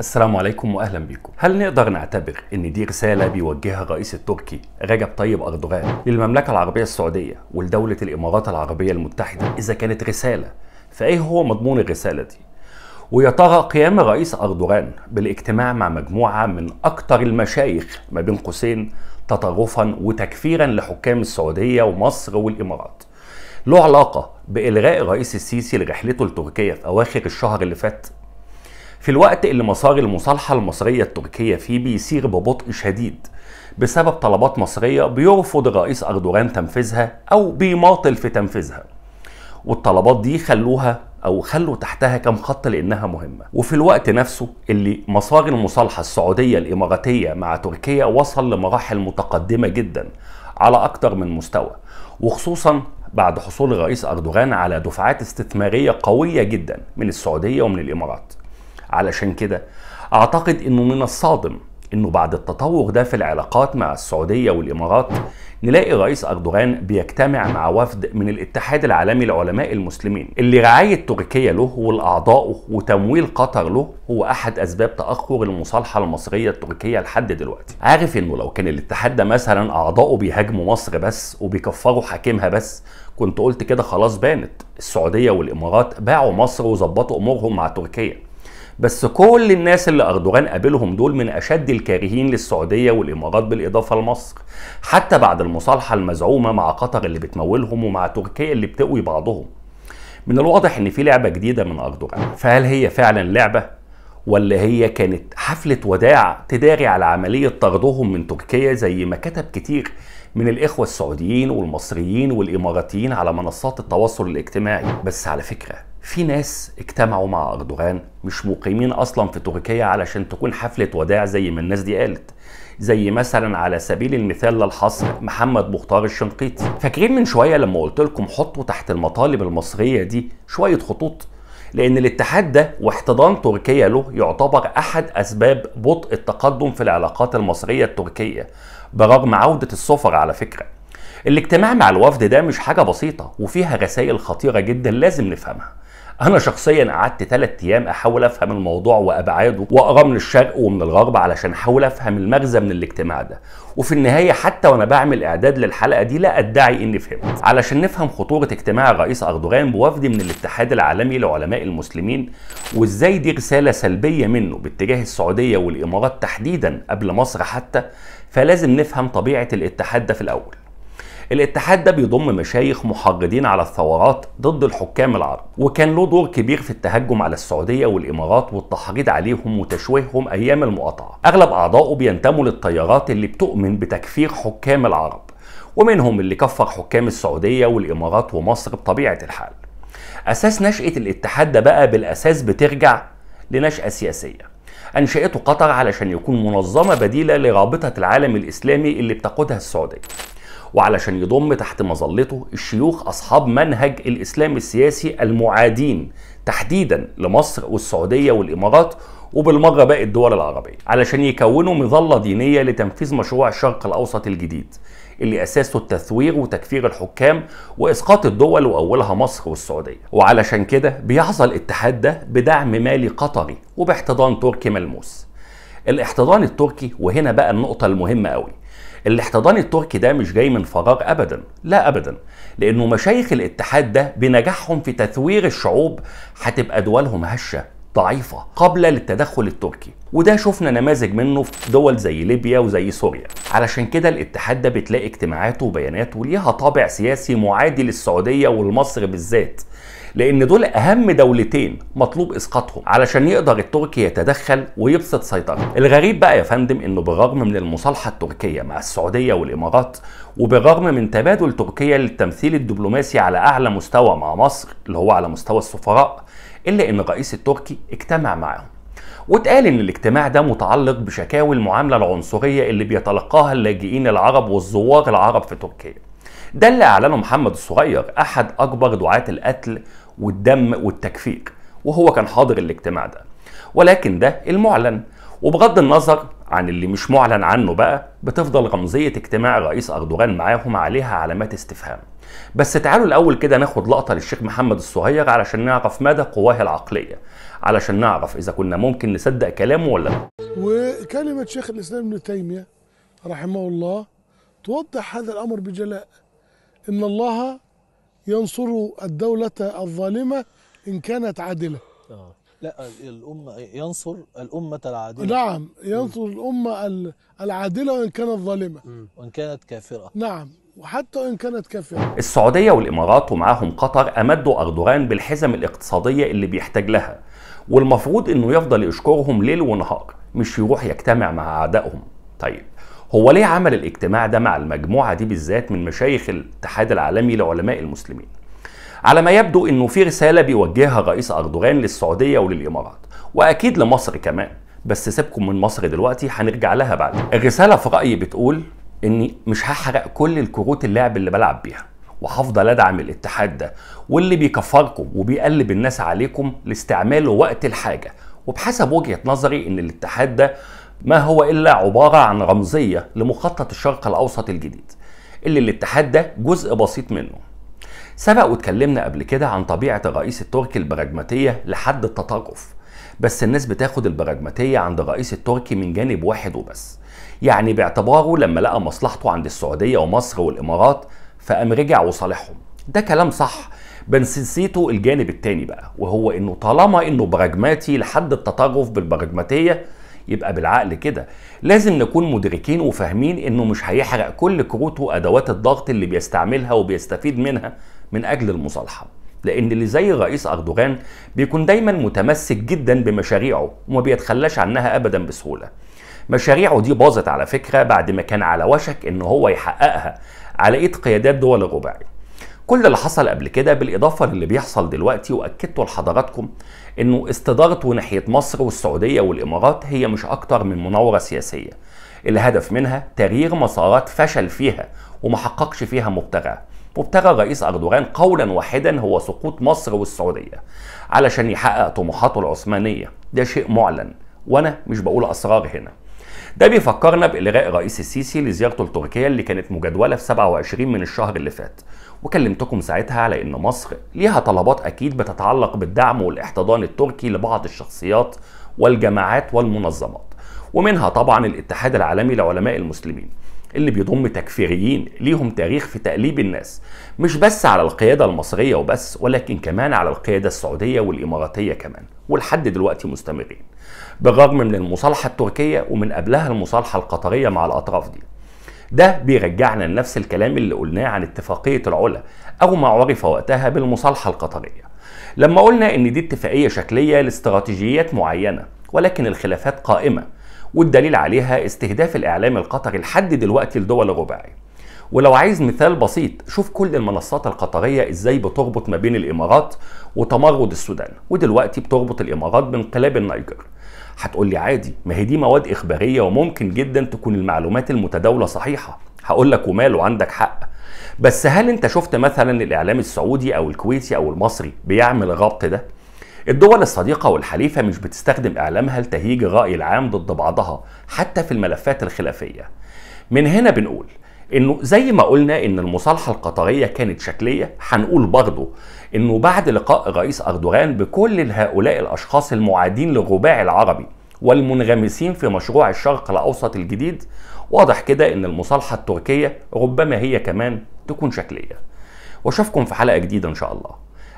السلام عليكم واهلا بيكم. هل نقدر نعتبر ان دي رساله بيوجهها الرئيس التركي رجب طيب اردوغان للمملكه العربيه السعوديه ولدوله الامارات العربيه المتحده اذا كانت رساله؟ فايه هو مضمون الرساله دي؟ ويا ترى قيام الرئيس اردوغان بالاجتماع مع مجموعه من اكثر المشايخ ما بين قوسين تطرفا وتكفيرا لحكام السعوديه ومصر والامارات له علاقه بالغاء الرئيس السيسي لرحلته لتركيا في اواخر الشهر اللي فات؟ في الوقت اللي مسار المصالحة المصرية التركية فيه بيسير ببطء شديد بسبب طلبات مصرية بيرفض الرئيس أردوغان تنفيذها أو بيماطل في تنفيذها والطلبات دي خلوها أو خلوا تحتها كم خط لأنها مهمة وفي الوقت نفسه اللي مسار المصالحة السعودية الإماراتية مع تركيا وصل لمراحل متقدمة جدا على أكثر من مستوى وخصوصا بعد حصول الرئيس أردوغان على دفعات استثمارية قوية جدا من السعودية ومن الإمارات علشان كده اعتقد انه من الصادم انه بعد التطور ده في العلاقات مع السعوديه والامارات نلاقي رئيس اردوغان بيجتمع مع وفد من الاتحاد العالمي لعلماء المسلمين اللي رعايه تركيا له والاعضاء وتمويل قطر له هو احد اسباب تاخر المصالحه المصريه التركيه لحد دلوقتي عارف انه لو كان الاتحاد ده مثلا اعضاؤه بيهاجموا مصر بس وبيكفروا حاكمها بس كنت قلت كده خلاص بانت السعوديه والامارات باعوا مصر وظبطوا امورهم مع تركيا بس كل الناس اللي أردوغان قابلهم دول من أشد الكارهين للسعودية والإمارات بالإضافة لمصر حتى بعد المصالحة المزعومة مع قطر اللي بتمولهم ومع تركيا اللي بتقوي بعضهم من الواضح ان في لعبه جديده من اردوغان فهل هي فعلا لعبه ولا هي كانت حفله وداع تداري على عمليه طردهم من تركيا زي ما كتب كتير من الاخوه السعوديين والمصريين والاماراتيين على منصات التواصل الاجتماعي بس على فكره في ناس اجتمعوا مع اردوغان مش مقيمين اصلا في تركيا علشان تكون حفله وداع زي ما الناس دي قالت زي مثلا على سبيل المثال للحصر محمد مختار الشنقيطي فاكرين من شويه لما قلت لكم حطوا تحت المطالب المصريه دي شويه خطوط لان الاتحاد ده واحتضان تركيا له يعتبر احد اسباب بطء التقدم في العلاقات المصريه التركيه برغم عوده السفر على فكره الاجتماع مع الوفد ده مش حاجه بسيطه وفيها رسائل خطيره جدا لازم نفهمها انا شخصيا قعدت ثلاث ايام احاول افهم الموضوع وابعاده واقرا من الشرق ومن الغرب علشان احاول افهم المغزى من الاجتماع ده وفي النهايه حتى وانا بعمل اعداد للحلقه دي لا ادعي اني فهمت علشان نفهم خطوره اجتماع الرئيس اردوغان بوفد من الاتحاد العالمي لعلماء المسلمين وازاي دي رساله سلبيه منه باتجاه السعوديه والامارات تحديدا قبل مصر حتى فلازم نفهم طبيعه الاتحاد ده في الاول الاتحاد ده بيضم مشايخ محرضين على الثورات ضد الحكام العرب وكان له دور كبير في التهجم على السعوديه والامارات والتحريض عليهم وتشويههم ايام المقاطعه اغلب اعضائه بينتموا للتيارات اللي بتؤمن بتكفير حكام العرب ومنهم اللي كفر حكام السعوديه والامارات ومصر بطبيعه الحال اساس نشاه الاتحاد ده بقى بالاساس بترجع لنشاه سياسيه أنشأته قطر علشان يكون منظمة بديلة لرابطة العالم الإسلامي اللي بتقودها السعودية وعلشان يضم تحت مظلته الشيوخ أصحاب منهج الإسلام السياسي المعادين تحديدا لمصر والسعودية والإمارات وبالمرة باقي الدول العربية علشان يكونوا مظلة دينية لتنفيذ مشروع الشرق الأوسط الجديد اللي أساسه التثوير وتكفير الحكام وإسقاط الدول وأولها مصر والسعودية وعلشان كده بيحظى الاتحاد ده بدعم مالي قطري وباحتضان تركي ملموس الاحتضان التركي وهنا بقى النقطة المهمة قوي الاحتضان التركي ده مش جاي من فراغ ابدا لا ابدا لانه مشايخ الاتحاد ده بنجاحهم في تثوير الشعوب هتبقى دولهم هشه ضعيفة قبل للتدخل التركي وده شفنا نماذج منه في دول زي ليبيا وزي سوريا علشان كده الاتحاد ده بتلاقي اجتماعاته وبياناته ليها طابع سياسي معادي للسعودية والمصر بالذات لأن دول أهم دولتين مطلوب إسقاطهم علشان يقدر التركي يتدخل ويبسط سيطرته الغريب بقى يا فندم إنه بالرغم من المصالحة التركية مع السعودية والإمارات وبالرغم من تبادل تركيا للتمثيل الدبلوماسي على أعلى مستوى مع مصر اللي هو على مستوى السفراء إلا إن الرئيس التركي اجتمع معهم واتقال ان الاجتماع ده متعلق بشكاوي المعامله العنصريه اللي بيتلقاها اللاجئين العرب والزوار العرب في تركيا ده اللي اعلنه محمد الصغير احد اكبر دعاة القتل والدم والتكفير وهو كان حاضر الاجتماع ده ولكن ده المعلن وبغض النظر عن اللي مش معلن عنه بقى بتفضل رمزية اجتماع رئيس أردوغان معاهم عليها علامات استفهام بس تعالوا الأول كده ناخد لقطة للشيخ محمد الصهير علشان نعرف مدى قواه العقلية علشان نعرف إذا كنا ممكن نصدق كلامه ولا لا وكلمة شيخ الإسلام ابن تيمية رحمه الله توضح هذا الأمر بجلاء إن الله ينصر الدولة الظالمة إن كانت عادلة آه. لا الأمة ينصر الأمة العادلة نعم ينصر م. الأمة العادلة وإن كانت ظالمة وإن كانت كافرة نعم وحتى إن كانت كافرة السعودية والإمارات ومعاهم قطر أمدوا أردوغان بالحزم الاقتصادية اللي بيحتاج لها والمفروض إنه يفضل يشكرهم ليل ونهار مش يروح يجتمع مع أعدائهم طيب هو ليه عمل الاجتماع ده مع المجموعة دي بالذات من مشايخ الاتحاد العالمي لعلماء المسلمين على ما يبدو انه في رسالة بيوجهها رئيس اردوغان للسعودية وللامارات واكيد لمصر كمان بس سيبكم من مصر دلوقتي هنرجع لها بعد الرسالة في رأيي بتقول اني مش هحرق كل الكروت اللعب اللي بلعب بيها وهفضل ادعم الاتحاد ده واللي بيكفركم وبيقلب الناس عليكم لاستعماله وقت الحاجه وبحسب وجهه نظري ان الاتحاد ده ما هو إلا عبارة عن رمزية لمخطط الشرق الأوسط الجديد اللي الاتحاد ده جزء بسيط منه سبق واتكلمنا قبل كده عن طبيعة الرئيس التركي البراجماتية لحد التطرف بس الناس بتاخد البراجماتية عند الرئيس التركي من جانب واحد وبس يعني باعتباره لما لقى مصلحته عند السعودية ومصر والإمارات فقام رجع وصالحهم ده كلام صح بس نسيته الجانب التاني بقى وهو انه طالما انه براجماتي لحد التطرف بالبراجماتية يبقى بالعقل كده لازم نكون مدركين وفاهمين انه مش هيحرق كل كروته وادوات الضغط اللي بيستعملها وبيستفيد منها من اجل المصالحه لان اللي زي الرئيس اردوغان بيكون دايما متمسك جدا بمشاريعه وما بيتخلاش عنها ابدا بسهوله مشاريعه دي باظت على فكره بعد ما كان على وشك ان هو يحققها على ايد قيادات دول الرباعي كل اللي حصل قبل كده بالاضافه للي بيحصل دلوقتي واكدته لحضراتكم انه استدارته ناحيه مصر والسعوديه والامارات هي مش اكتر من مناوره سياسيه الهدف منها تغيير مسارات فشل فيها وما حققش فيها مبتغى مبتغى الرئيس أردوغان قولا واحدا هو سقوط مصر والسعودية علشان يحقق طموحاته العثمانية ده شيء معلن وأنا مش بقول أسرار هنا ده بيفكرنا بالغاء الرئيس السيسي لزيارته لتركيا اللي كانت مجدوله في 27 من الشهر اللي فات وكلمتكم ساعتها على ان مصر ليها طلبات اكيد بتتعلق بالدعم والاحتضان التركي لبعض الشخصيات والجماعات والمنظمات ومنها طبعا الاتحاد العالمي لعلماء المسلمين اللي بيضم تكفيريين ليهم تاريخ في تأليب الناس مش بس على القيادة المصرية وبس ولكن كمان على القيادة السعودية والإماراتية كمان ولحد دلوقتي مستمرين بالرغم من المصالحة التركية ومن قبلها المصالحة القطرية مع الأطراف دي ده بيرجعنا لنفس الكلام اللي قلناه عن اتفاقية العلا أو ما عرف وقتها بالمصالحة القطرية لما قلنا إن دي اتفاقية شكلية لاستراتيجيات معينة ولكن الخلافات قائمة والدليل عليها استهداف الإعلام القطري لحد دلوقتي لدول الرباعي ولو عايز مثال بسيط شوف كل المنصات القطرية ازاي بتربط ما بين الإمارات وتمرد السودان ودلوقتي بتربط الإمارات بانقلاب النيجر هتقول لي عادي ما هي دي مواد إخبارية وممكن جدا تكون المعلومات المتداولة صحيحة هقول لك ومال وعندك حق بس هل انت شفت مثلا الإعلام السعودي أو الكويتي أو المصري بيعمل الربط ده؟ الدول الصديقة والحليفة مش بتستخدم إعلامها لتهيج الرأي العام ضد بعضها حتى في الملفات الخلافية من هنا بنقول انه زي ما قلنا ان المصالحه القطريه كانت شكليه هنقول برضه انه بعد لقاء الرئيس اردوغان بكل هؤلاء الاشخاص المعادين للرباع العربي والمنغمسين في مشروع الشرق الاوسط الجديد واضح كده ان المصالحه التركيه ربما هي كمان تكون شكليه واشوفكم في حلقه جديده ان شاء الله